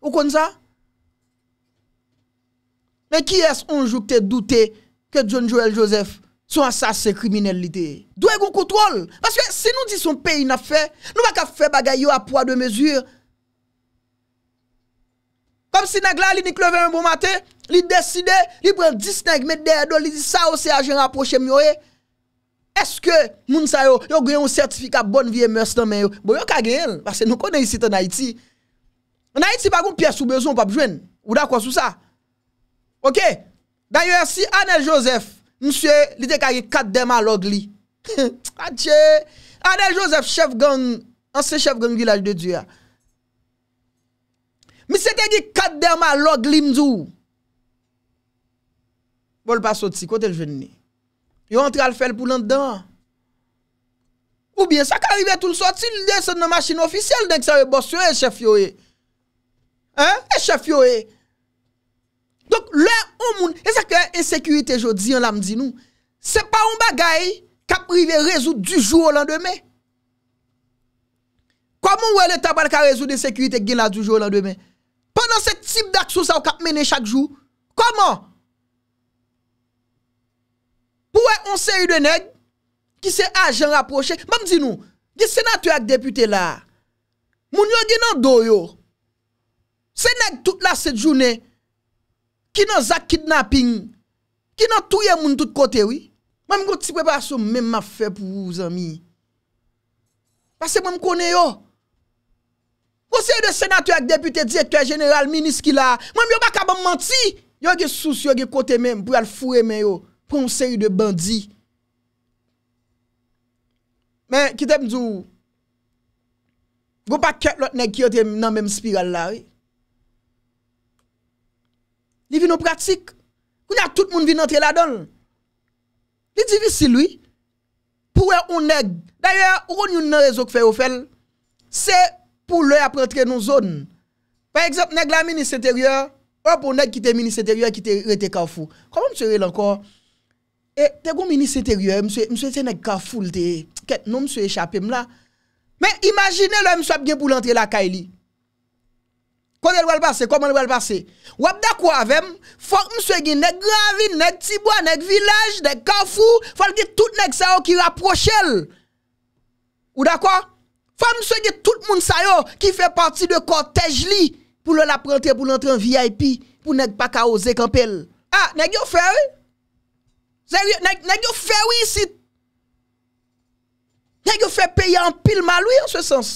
A: ou kon sa? Men ki es onjou kte doute ke John Joel Joseph sou ansase kriminelle li de? Dwe goun kontrol? Paske se nou di son peyi na fe, nou baka fe bagay yo apwa de mezur, Popsi neg la li ni kleve yon bon mate, li deside, li brel dis neg me derdo, li di sa ou se a jen aposhe mi oye. Eske moun sa yo, yo gwen yon sertifika bon viye mers nan men yo. Bo yo kage yon, vase nou konen yon sito Naiti. Naiti bagon piye sou bezon, pap jwen, ou da kwa sou sa. Ok, dan yon yon si Anel Joseph, msye li de kage kat dema log li. Atche, Anel Joseph chef gang, anse chef gang village de Dua. Mi se te ge kat derma log li mdou. Bol pa soti, kote l veni. Yo antre al fel pou lant dan. Ou bien, sa ka arrive tout l soti, l dey se nan maschine ofisyele, denk sa rebos yo e chef yo e. Hein? E chef yo e. Dok, le, ou moun, e seke, e sekurite jo di, an la mdi nou, se pa ou bagay, ka prive rezout dujou lant deme. Kwa moun wele tabal ka rezout de sekurite gen la dujou lant deme? Pendan se tip d'akso sa w kap mene chak jou, koman? Pou e onse yu de neg, ki se ajan raposhe, mam zinou, ge senatou ak depute la, moun yo genan do yo, se neg tout la set jounen, ki nan zak kidnapping, ki nan touye moun tout kote w, mam go tip we pa sou, men ma fe pou w zami. Bas se mwen konen yo, Kou se yu de senatou ek depute, direktor, general, minis ki la. Mwen mi yo baka bom manti. Yo ge sou si yo ge kote men pou al fure men yo. Poun se yu de bandi. Men, ki te mdou. Gou pa ket lot neg ki yote nan men spiral la. Li vi nou pratik. Kou nyat tout moun vi nante la don. Li di vi si lui. Pou e ou neg. Daya, ou kon yon nan rezo kfe yo fel. Se, pou lè ap rentre nou zon. Par exemple, nèk la minis intérieur, wè pou nèk kite minis intérieur, kite rete kawfou. Kwa mwen mswe lè ankon, e, te goun minis intérieur, mswe se nèk kawfou lte, ket nou mswe échapèm la. Mè, imagine lè mswe ap gen pou lè antre la kaili. Kwa mwen wè l basè, kwa mwen wè l basè. Wèp da kwa vèm, fò mswe gen nèk gran vin, nèk tibwa, nèk vilaj, nèk kawfou, fò lè gen tout nèk sa wè ki rapproche l Fwa mse ge tout moun sayo ki fe parti de kotej li pou lè la prente pou lè entre en VIP pou nèk pa ka oze kampel. Ha, ah, nèk yo fè wè? Zè wè, nèk yo fè wè isi? Nèk yo fè peye an pil mal wè an se sens?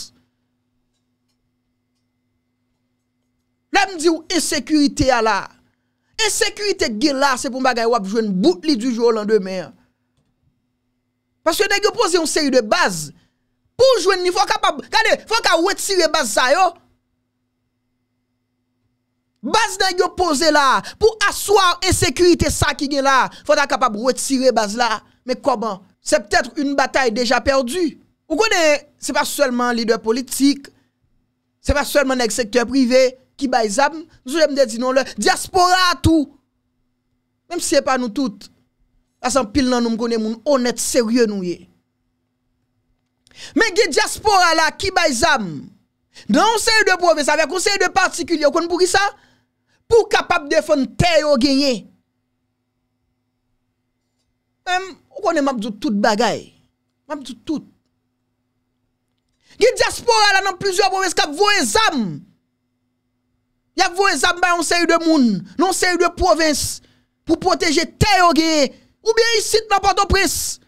A: Lè m di wè esekurite a la. Esekurite gè la se pou mba gè wap jwen bout li du jò lan demè. Paske nèk yo pose yon se yon de bazë. Fwa ka wetire baz sa yo Baz nan yo pose la Pou aswa en sekurite sa ki gen la Fwa ta kapab wetire baz la Me koman Se ptetre un batay deja perdu Ou konen se pa selman lider politik Se pa selman ek sektor prive Ki bay zam Zou jemde zinon le diaspora tou Mem si e pa nou tout Asan pil nan nou mkonen moun Onet serye nou ye Men ge diaspora la ki bay zam, nan on se yu de provins, avek on se yu de partikulye, pou kapap defon teyo genye. Ou konen map zout tout bagay? Map zout tout? Ge diaspora la nan plizyo provins, kap vwe zam. Yak vwe zam bay an se yu de moun, nan se yu de provins, pou proteje teyo genye. Ou bien yi sit nan porto presse.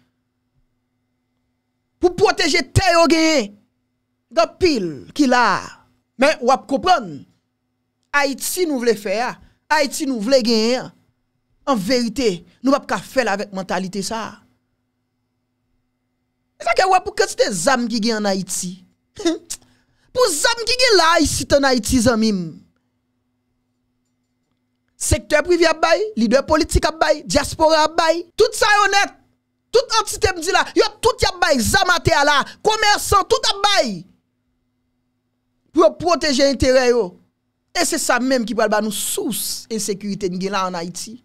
A: pou proteje teryo genye, gopil ki la. Men wap koupon, Haiti nou vle fè, Haiti nou vle genye, an verite, nou wap ka fè la avèk mentalite sa. E sa gen wap pou kèd se te zam ki genye an Haiti. Pou zam ki genye la, yi si te en Haiti zanmim. Sektor privi ap bay, lidwe politik ap bay, diaspora ap bay, tout sa yonet. Tout antitem di la, yo tout yabay zamate ala, komersan, tout yabay, pou yo proteje interè yo. E se sa menm ki pal ban nou sous ensekirite nge la an Haiti.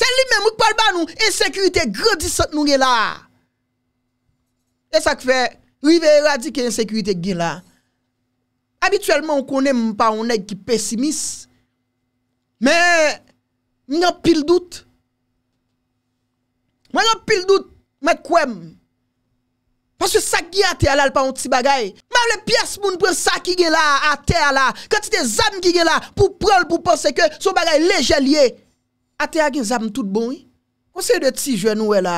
A: Se li menm ki pal ban nou, ensekirite gredi sot nou gen la. E sa kfe, rive eradik ensekirite gen la. Abituellement, konen mpa onek ki pesimis, men, mnen pil dout, mnen pil dout, Mwen yon pil dout mwen kouem Paswe sak gya te alal pa yon ti bagay Mwen wle pias moun pre sa ki gen la A te ala Kwen ti te zam ki gen la Pou prel pou pense ke sou bagay leje liye A te agen zam tout bon Mwen se yon de ti jwen wè e la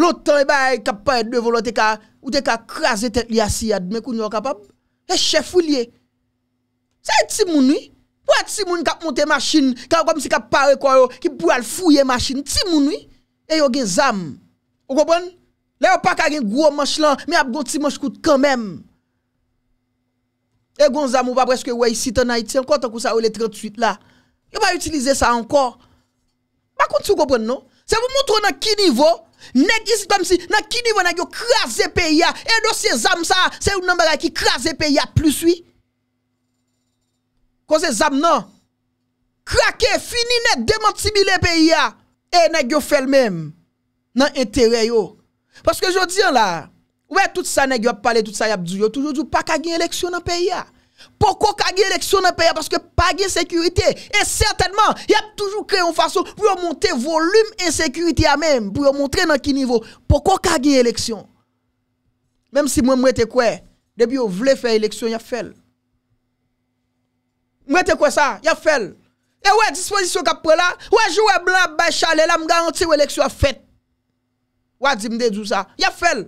A: Loutan e bay kap pare dwe volo Te ka krasi tet li asiyad Mwen koun yon kapam E chef wiliye Se yon ti moun wè Wè ti moun kap monte masin Kwa kom si kap pare kwa yo Ki pou al fouye masin Ti moun wè E yo gen zam. Ou gobon? Le yo pa ka gen gwo monsh lan. Me ap gonti monsh kout kanmen. E gon zam ou pa preske wey siton a iti. An kontan kousa ou le 38 la. Yo pa utilize sa ankon. Bakon ti ou gobon nou? Se vou montre nan ki nivou. Nek isi tam si. Nan ki nivou nan yo kraze pe ya. E dosye zam sa. Se ou namba la ki kraze pe ya pluswi. Kose zam nan. Krake fini net demonti bile pe ya. et nèg yo fait même dans intérêt yo parce que je dis là ouais tout ça nèg yo parler tout ça y a toujours dit pas ka élection dans pays a pourquoi ka gagner élection dans pays parce que pas de sécurité et certainement y a toujours créé une façon pour monter volume insécurité à même pour montrer dans quel niveau pourquoi ka gagner élection même si moi moi quoi depuis vous voulez faire élection y a fait moi quoi ça y a fait E wè, dispozisyon kap pre la, wè jou wè blan ap bay chale la, m garanti wè lè k sou a fèt. Wè di mde djou sa, ya fèl.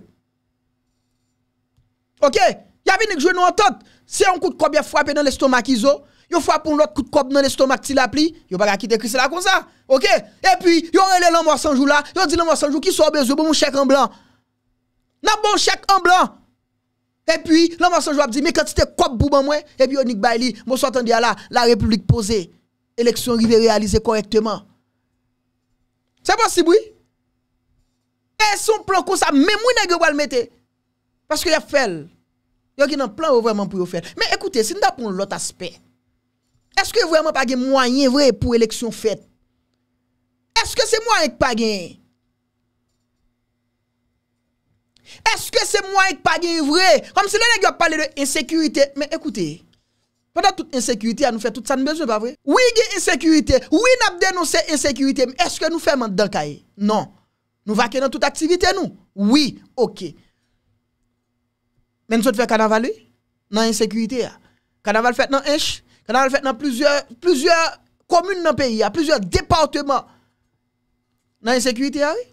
A: Ok, ya vinik jou nou an tot, se yon kout kòp yè fwapè nan l'estomak i zo, yon fwap pou lòt kout kòp nan l'estomak ti la pli, yon baga kite kri se la kon sa. Ok, e pi, yon rele lan mwa sanjou la, yon di lan mwa sanjou ki sou a bezou, bon, nan mwen bon chèk an blan, nan mwen chèk an blan. E pi, lan mwa sanjou ap di, me kèt ti te kòp bouman mwen, e pi yon nik bay li, Eleksyon rivey realize korekteman. Se pa si boui? E son plan kon sa, mè mwine ge wale mette. Paske ya fel. Yo gen an plan wè vwèman pou yo fel. Mè ekoute, sin da pou l'ot aspe. Eske vwèman pa gen mwanyen vwè pou eleksyon fet? Eske se mwanyen pa gen? Eske se mwanyen pa gen vwè? Kom se lène gwe pale de insekurite. Mè ekoute, ekoute, Pwè da tout insekurite a nou fè tout sa nou bezoun, pa vre? Ou yi gen insekurite? Ou yi nap den nou se insekurite? Mè eske nou fè mè dèl kaye? Non. Nou va kè nan tout aktivite nou? Oui. Ok. Mè nou sot fè kanaval yi? Nan insekurite ya. Ah. Kanaval fèt nan inch? Kanaval fèt nan plüzyor, plüzyor komoun nan peyi ya. Ah. Plüzyor departement. Nan insekurite ya ah, wè?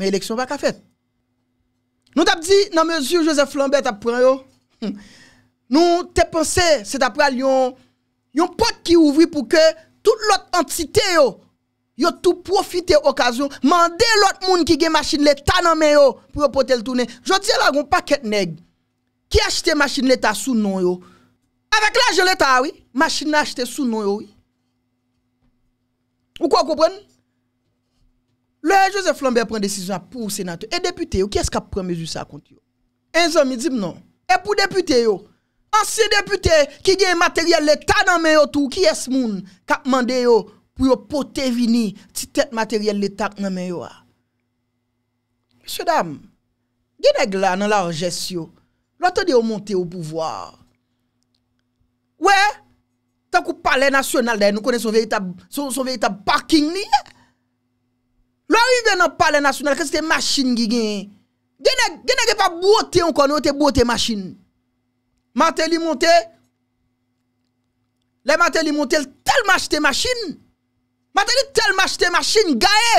A: Mè eleksyon pa kè fèt? Nou tap di nan mè zi ou Joseph Flambert ap prè yo? Mè. Nou te pense, se ta pral yon yon pot ki ouvri pou ke tout lot entite yo yo tout profite okasyon mande lot moun ki gen masjine letta nan men yo pou yo potel toune. Jot se la goun paket neg. Ki achete masjine letta sou non yo? Awek la joleta oui, masjine la achete sou non yo. Ou kwa koupren? Le Joseph Flambert pren desisyon pou senatou. E depute yo, kyes ka preme ju sa kont yo? En zon mi dim non. E pou depute yo, Anse depute ki gen materyel letak nan men yo tou, ki es moun kap mande yo pou yo pote vini ti tet materyel letak nan men yo a. Mese dam, gen e glan nan la orges yo, lwa te de yo monte ou pouvoar. We, tak ou pale nasyonal de, nou kone son veyitab, son veyitab parking ni. Lwa vive nan pale nasyonal, kese te masin gi gen. Gen e, gen e gen pa bote yon kon, yo te bote masin. Mante li monte, le mante li monte l tel machete machine, mante li tel machete machine gae,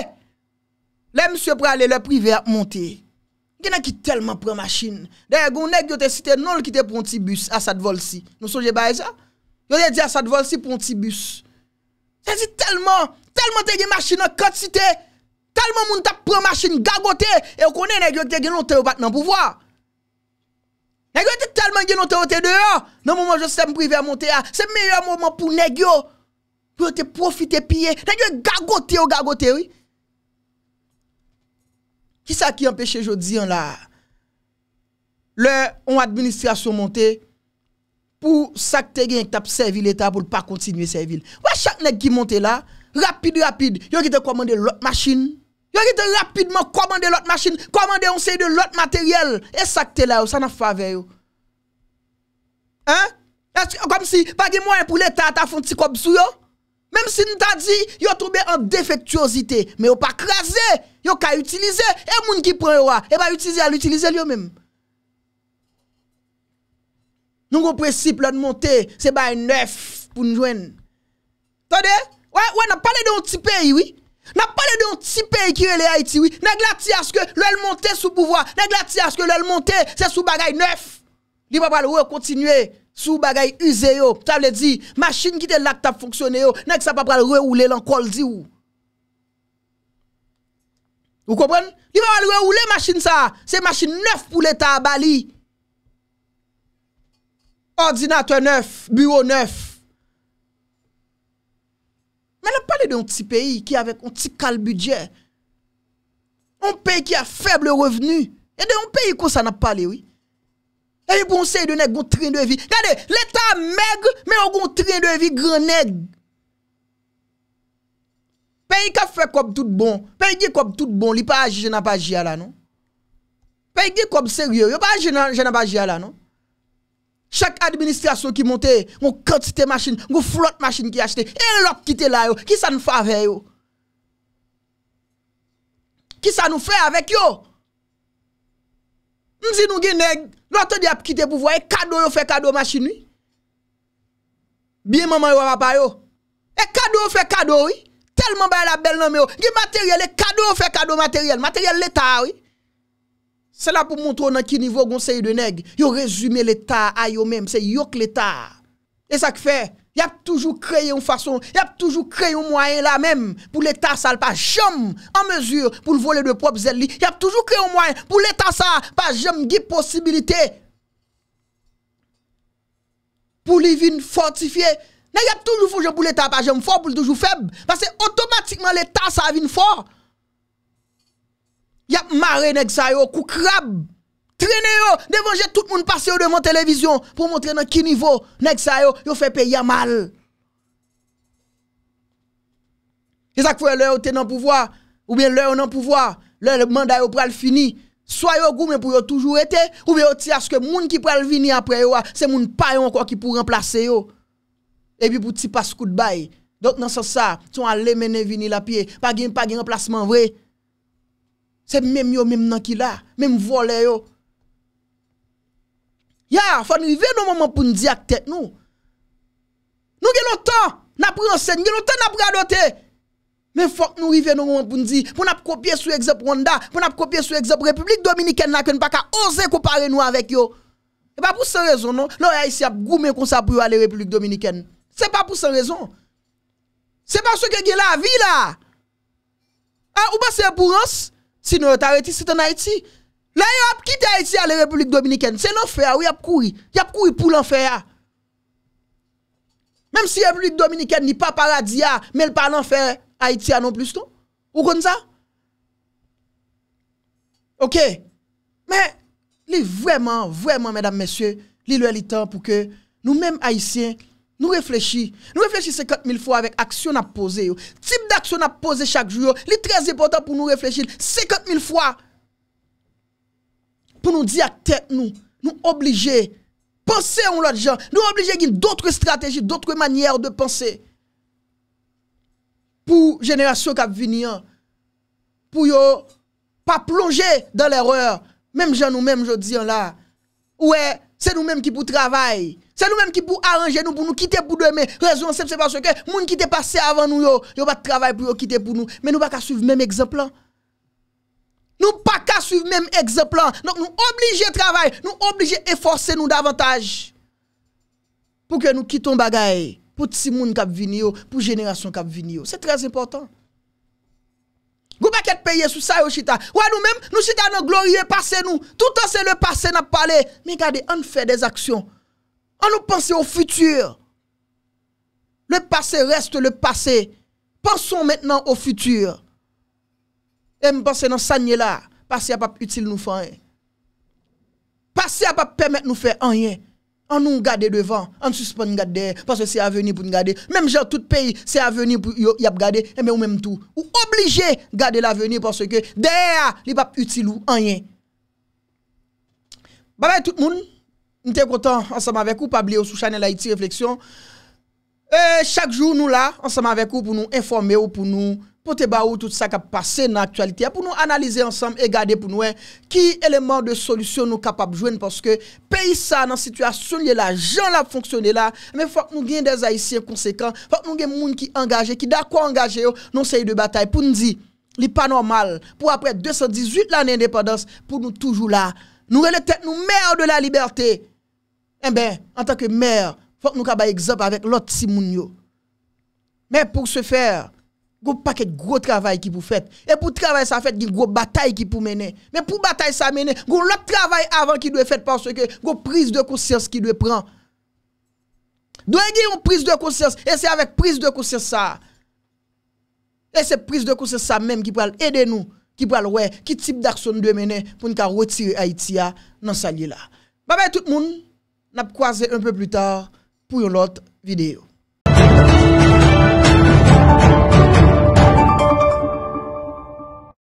A: le mse pre ale le prive ap monte. Gine ki telman pre machine, deye gounen gyo te site non l kite pontibus asad volsi, nou soje baye sa, gyo deye di asad volsi pontibus. Se si telman, telman tege machine kote site, telman moun ta pre machine gagote, e w konen e gyo tege lonte w pat nan pouvoa. Nèk yo te talman gen nou te ote deyo, nan mouman jou se tem pou i ve a monte ya, se mèye a mouman pou nèk yo, pou yo te profite piye, nèk yo gagote ou gagote ou. Ki sa ki empèche jodi an la, le on administrasyon monte, pou sakte gen yon tap servil etat pou l pa kontinue servil. Wè chak nèk ki monte la, rapide rapide, yon ki te komande machine. Yo rite rapidman komande lot machine, komande onseye de lot materyel, e sakte la ou sa na fave yo. Hein? Kom si pagi mwen pou letata fon ti kob sou yo. Mem si n ta di, yo toube an defektuosite, me yo pa kreze, yo ka utilize, e moun ki pren yo a, e ba utilize a l'utilize li yo men. Noun go preciple loun monte, se ba e nef pou nou jwen. Tode? Ou an a pale de yon tipe yi, oui? Na pale de yon tipe yikire le ha itiwi. Nèk la ti aske lèl monte sou pouvoi. Nèk la ti aske lèl monte se sou bagay neuf. Li pa pal rewè kontinue sou bagay uze yo. Tab le di, masin ki te lak tap fonksyone yo. Nèk sa pa pal rewè oule lankol di ou. Ou kompren? Li pa pal rewè oule masin sa. Se masin neuf pou leta a Bali. Ordinate ou neuf, bureau neuf. Mè la pale de yon ti peyi ki avek yon ti kalbudje, yon peyi ki a feble revenu, yon peyi kon sa na pale wè. Yon pon se yon nek goun trin de vi. Gade, leta mek, mè yon goun trin de vi gran neg. Peyi ka fe kob tout bon, peyi di kob tout bon, li pa aji, jen ap aji ala nou. Peyi di kob seryo, yo pa aji, jen ap aji ala nou. Chèk administrasyon ki montè, wou kèt sitè masin, wou flot masin ki yachte, e lòk kite la yo, ki sa nou fè avè yo? Ki sa nou fè avèk yo? Mzi nou genè, lòk tè di ap kite pou vò, e kado yo fè kado masin yo? Biè maman yo wapay yo? E kado yo fè kado non, yo? Telman bay la bel nom yo, gen materyèl, e kado yo fè kado materyèl, materyèl leta yo yo? C'est là pour montrer dans quel niveau conseil de nègre. Yo résumé l'état à yo même, c'est que l'état. Et ça que fait, y a toujours créé une façon, y a toujours créé un moyen là même pour l'état ça pas jamais en mesure pour voler de propre Il Y a toujours créé un moyen pour l'état ça pas jamais de possibilité pour les vin fortifier. Il y a toujours pour l'État, pas jamais fort, pour toujours faible. Parce que automatiquement l'État, ça vient fort. Yap mare neg sa yo, kou krab, trene yo, devanje tout moun pase yo devan televizyon, pou montre nan ki nivou, neg sa yo, yo fe pe ya mal. E sak fwe lè ou te nan pouvoi, ou bè lè ou nan pouvoi, lè manda yo pral fini, swa yo goumen pou yo toujou ete, ou bè ou ti aske moun ki pral vini apre yo, se moun payon kwa ki pou remplase yo, e bi pou ti pas kou dbay. Dok nan sa sa, ton alè mène vini la piye, pa gen pa gen remplasman vreye, Se mèm yo, mèm nan ki la, mèm vole yo. Ya, fòn rive nou mèm anpoun di ak tek nou. Nou gen nou tan, nan pronsen, gen nou tan nan pradote. Mèm fòn nou rive nou mèm anpoun di, pou nan ap kopye sou eksep Rwanda, pou nan ap kopye sou eksep Republik Dominiken la, kwen pa ka oze koupare nou avèk yo. E pa pou sen rezon nou. Non, yon yon si ap goumen kon sa prou al Republik Dominiken. Se pa pou sen rezon. Se pa sou ke gen la, vi la. Ou ba se epou rons? nous nous arrêtons, c'est en Haïti. Là, y a quitté Haïti à la République dominicaine. C'est l'enfer, il y a couru. y a couru pour l'enfer. Même si la République dominicaine n'est pas paradis, mais elle pas l'enfer Haïti non plus. Vous Ou comme ça? Ok. Mais, vraiment, vraiment, mesdames, messieurs, li le temps pour que nous-mêmes Haïtiens, Nou reflechi. Nou reflechi 50.000 fwa avèk aksyon ap pose yo. Tip d'aksyon ap pose chak jou yo. Li trez important pou nou reflechi 50.000 fwa. Pou nou di ak tek nou. Nou oblije. Pense yon lot jan. Nou oblije gin d'otre strategi, d'otre manyer de pense. Pou jenerasyon kap vini an. Pou yo pa plonge dan l'erreur. Mem jan nou, mem jan di an la. Ouè c'est nous-mêmes qui pour travailler, C'est nous-mêmes qui pour arranger nous, pour nous quitter pour demain. Raison c'est parce que les gens qui étaient passé avant nous, ils pas travailler travail pour quitter pour nous. Mais nous pas qu'à suivre même exemple. Nous pas qu'à suivre même exemple. Donc nous obligés travailler, nous obligés efforcer nous davantage. Pour que nous quittons bagaille. Pour les gens qui viennent, pour génération qui viennent. C'est très important. Vous pouvez pas payé sous ça yo Ouais nous-mêmes, nous chita dans glorieux passé nous. Tout temps c'est le passé n'a parlé. Mais regardez, on fait des actions. On nous pense au futur. Le passé reste le passé. Pensons maintenant au futur. Et me pense dans ça là, passé a pas utile nous faire. Passé a pas permettre nous faire rien. An nou gade devan. An suspon gade der. Paswe se a veni pou n'gade. Mem jan tout peyi. Se a veni pou y ap gade. Emen ou menm tou. Ou oblige gade la veni. Paswe ke der. Li pap utilou anyen. Babay tout moun. Ntey kontan. Ansama vek ou. Pabli ou sou chanel Haiti Reflexion. E, chak jou nou la. Ansama vek ou pou nou informe ou pou nou... Pote ba ou tout sa kap pase nan aktualite. A pou nou analize ansam e gade pou nou e. Ki eleman de solusyon nou kapap jwen. Paske peyi sa nan situasyon li la. Jan la fonksyon li la. Me fok nou gen desa isi konsekant. Fok nou gen moun ki angaje. Ki da kwa angaje yo. Non se yi de batay. Poun di. Li pa normal. Pou apre 218 lani endepadans. Pou nou toujou la. Nou re le tek nou mer de la liberte. En eh ben. En tanke mer. Fok nou kabay exemple avek lot si moun yo. Men pou se fer. Moun. gros paquet de gros travail qui pour faire. Et pour travail ça fait, une bataille qui pour mener. Mais pour bataille ça mener, gros l'autre travail avant qui doit faire parce que une prise de conscience qui doit prendre. Doit y une prise de conscience et c'est avec prise de conscience ça. Et c'est prise de conscience ça même qui peut aider nous, qui peut ouais, qui type d'action doit mener pour nous retirer Haïti dans ce là. Bye bye tout le monde. N'a croisé un peu plus tard pour une autre vidéo.